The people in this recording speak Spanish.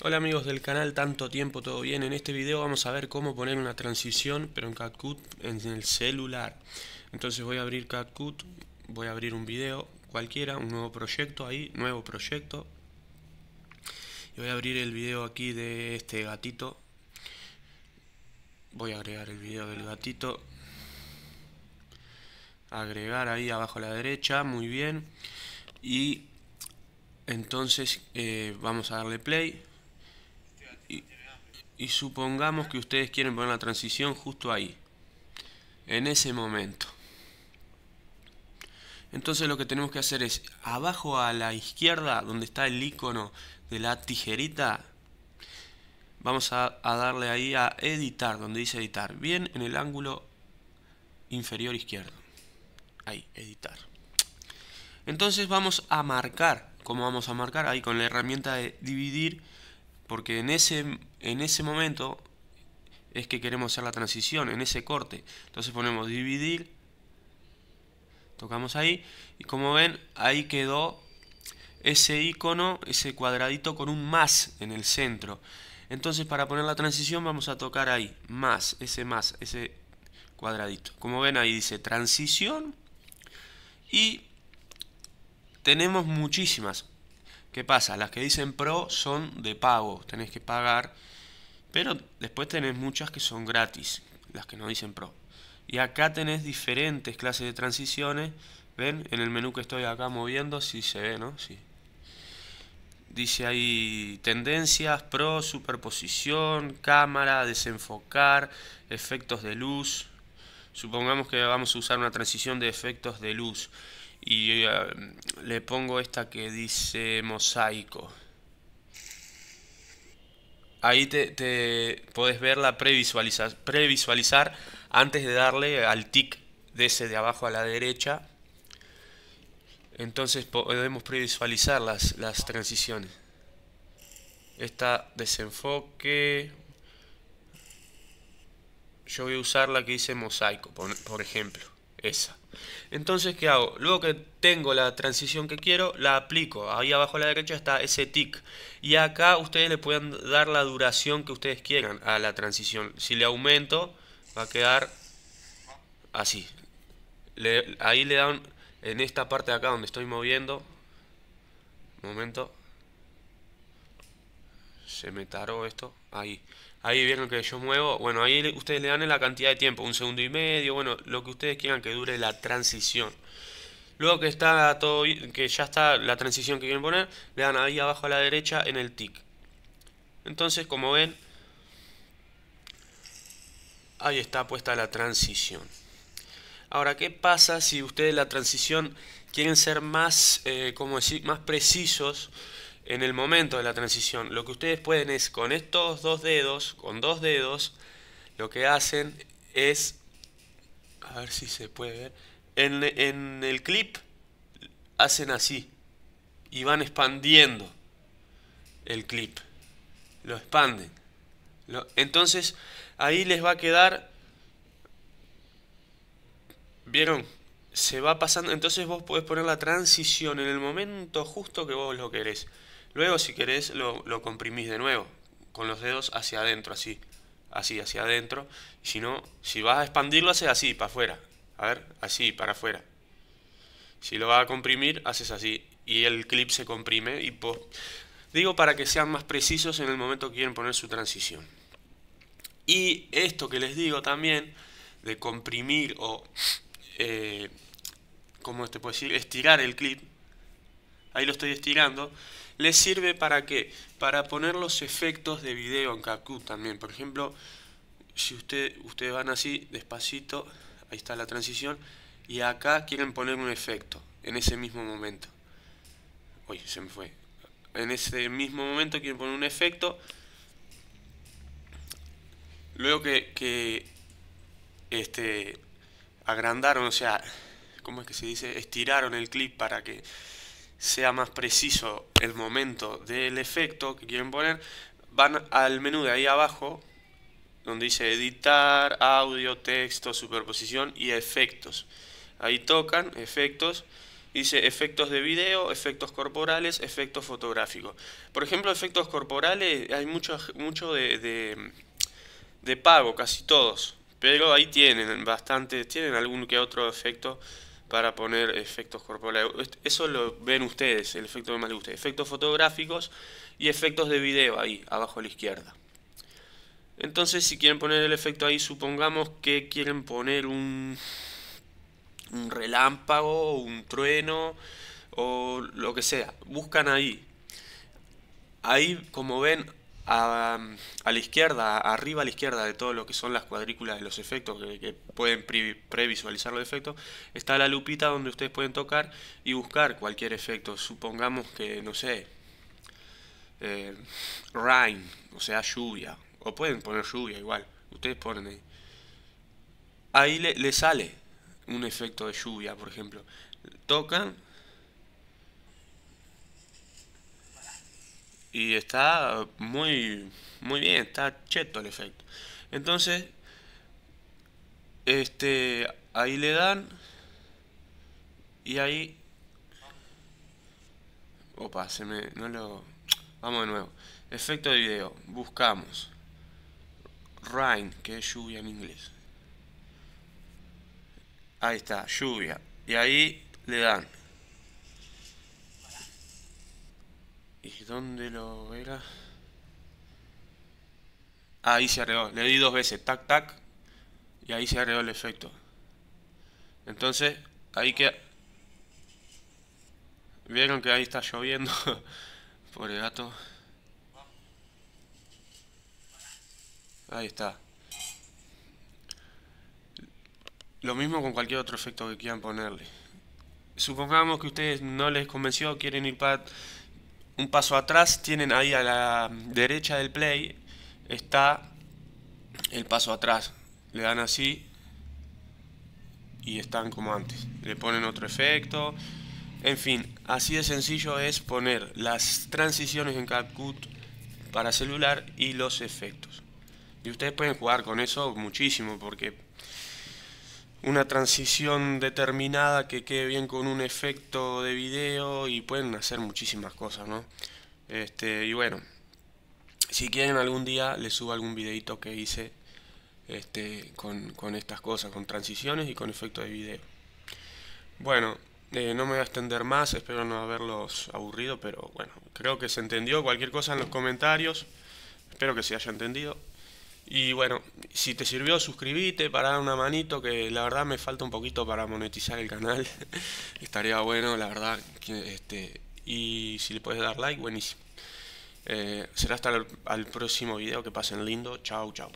Hola amigos del canal, tanto tiempo, todo bien. En este video vamos a ver cómo poner una transición, pero en CatCut, en el celular. Entonces voy a abrir CatCut voy a abrir un video cualquiera, un nuevo proyecto ahí, nuevo proyecto. Y voy a abrir el video aquí de este gatito. Voy a agregar el video del gatito. Agregar ahí abajo a la derecha, muy bien. Y entonces eh, vamos a darle play y supongamos que ustedes quieren poner la transición justo ahí, en ese momento. Entonces lo que tenemos que hacer es, abajo a la izquierda, donde está el icono de la tijerita, vamos a, darle ahí a editar, donde dice editar, bien en el ángulo inferior izquierdo. Ahí, editar. Entonces vamos a marcar, como vamos a marcar ahí con la herramienta de dividir, porque en ese, en ese momento es que queremos hacer la transición, en ese corte. Entonces ponemos dividir, tocamos ahí y como ven ahí quedó ese icono, ese cuadradito con un más en el centro. Entonces para poner la transición vamos a tocar ahí, más, ese más, ese cuadradito. Como ven ahí dice transición y tenemos muchísimas. ¿Qué pasa? Las que dicen pro son de pago, tenés que pagar, pero después tenés muchas que son gratis, las que no dicen pro. Y acá tenés diferentes clases de transiciones, ven en el menú que estoy acá moviendo, si se ve, ¿no? Sí. Dice ahí tendencias, pro, superposición, cámara, desenfocar, efectos de luz. Supongamos que vamos a usar una transición de efectos de luz y um, le pongo esta que dice mosaico. Ahí te, te podés verla previsualizar, previsualizar antes de darle al tick de ese de abajo a la derecha. Entonces podemos previsualizar las, las transiciones. Esta desenfoque. Yo voy a usar la que dice mosaico, por ejemplo. Esa. Entonces, ¿qué hago? Luego que tengo la transición que quiero, la aplico. Ahí abajo a la derecha está ese tick. Y acá ustedes le pueden dar la duración que ustedes quieran a la transición. Si le aumento, va a quedar así. ahí le dan en esta parte de acá donde estoy moviendo. Momento. Se me taró esto. Ahí. Ahí vieron que yo muevo. Bueno, ahí ustedes le dan la cantidad de tiempo. Un segundo y medio. Bueno, lo que ustedes quieran que dure la transición. Luego que está todo que ya está la transición que quieren poner, le dan ahí abajo a la derecha en el tick. Entonces, como ven, ahí está puesta la transición. Ahora, ¿qué pasa si ustedes la transición quieren ser más, eh, como decir, más precisos? en el momento de la transición, lo que ustedes pueden es con estos dos dedos, con dos dedos, lo que hacen es, a ver si se puede ver, en, el clip hacen así y van expandiendo el clip, lo expanden. entonces ahí les va a quedar, ¿vieron? Se va pasando, entonces vos podés poner la transición en el momento justo que vos lo querés. Luego, si querés, lo, lo comprimís de nuevo, con los dedos hacia adentro, así. Así, hacia adentro. Si no, si vas a expandirlo, haces así, para afuera. A ver, así, para afuera. Si lo vas a comprimir, haces así. Y el clip se comprime y Digo para que sean más precisos en el momento que quieren poner su transición. Y esto que les digo también, de comprimir o, como eh, ¿cómo te puedo decir? Estirar el clip. Ahí lo estoy estirando les sirve para qué? Para poner los efectos de video en Kaku también. Por ejemplo, si usted, ustedes van así, despacito, ahí está la transición, y acá quieren poner un efecto, en ese mismo momento. Uy, se me fue. En ese mismo momento quieren poner un efecto. Luego que, que este, agrandaron, o sea, ¿cómo es que se dice? Estiraron el clip para que sea más preciso el momento del efecto que quieren poner, van al menú de ahí abajo, donde dice editar, audio, texto, superposición y efectos. Ahí tocan efectos, dice efectos de video, efectos corporales, efectos fotográficos. Por ejemplo, efectos corporales hay mucho, de, de pago, casi todos, pero ahí tienen bastante, tienen algún que otro efecto para poner efectos corporales. Eso lo ven ustedes, el efecto que más les gusta. Efectos fotográficos y efectos de video ahí, abajo a la izquierda. Entonces, si quieren poner el efecto ahí, supongamos que quieren poner un, un relámpago, un trueno o lo que sea. Buscan ahí. Ahí, como ven, Um, a, la izquierda, arriba a la izquierda de todo lo que son las cuadrículas de los efectos, que, pueden previsualizar los efectos, está la lupita donde ustedes pueden tocar y buscar cualquier efecto. Supongamos que, no sé, eh, rain, o sea, lluvia, o pueden poner lluvia igual, ustedes ponen ahí. Ahí le, le sale un efecto de lluvia, por ejemplo. Tocan, y está muy, muy bien, está cheto el efecto. Entonces, este, ahí le dan y ahí... Opa, se me... no lo... Vamos de nuevo. Efecto de video. Buscamos. Rain, que es lluvia en inglés. Ahí está, lluvia. Y ahí le dan. ¿Y dónde lo era? Ah, ahí se arregló. Le di dos veces. Tac, tac. Y ahí se arregló el efecto. Entonces, ahí queda... Vieron que ahí está lloviendo. Pobre gato. Ahí está. Lo mismo con cualquier otro efecto que quieran ponerle. Supongamos que ustedes no les convenció, quieren ir para un paso atrás tienen ahí a la derecha del play está el paso atrás. Le dan así y están como antes. Le ponen otro efecto. En fin, así de sencillo es poner las transiciones en CapCut para celular y los efectos. Y ustedes pueden jugar con eso muchísimo porque una transición determinada que quede bien con un efecto de video y pueden hacer muchísimas cosas, ¿no? Este, y bueno, si quieren algún día les subo algún videito que hice este, con, estas cosas, con transiciones y con efecto de video. Bueno, eh, no me voy a extender más, espero no haberlos aburrido, pero bueno, creo que se entendió. Cualquier cosa en los comentarios, espero que se haya entendido. Y bueno, si te sirvió, suscribite para dar una manito, que la verdad me falta un poquito para monetizar el canal. Estaría bueno, la verdad. este, y si le puedes dar like, buenísimo. Eh, será hasta el al próximo video, que pasen lindo. Chao, chao.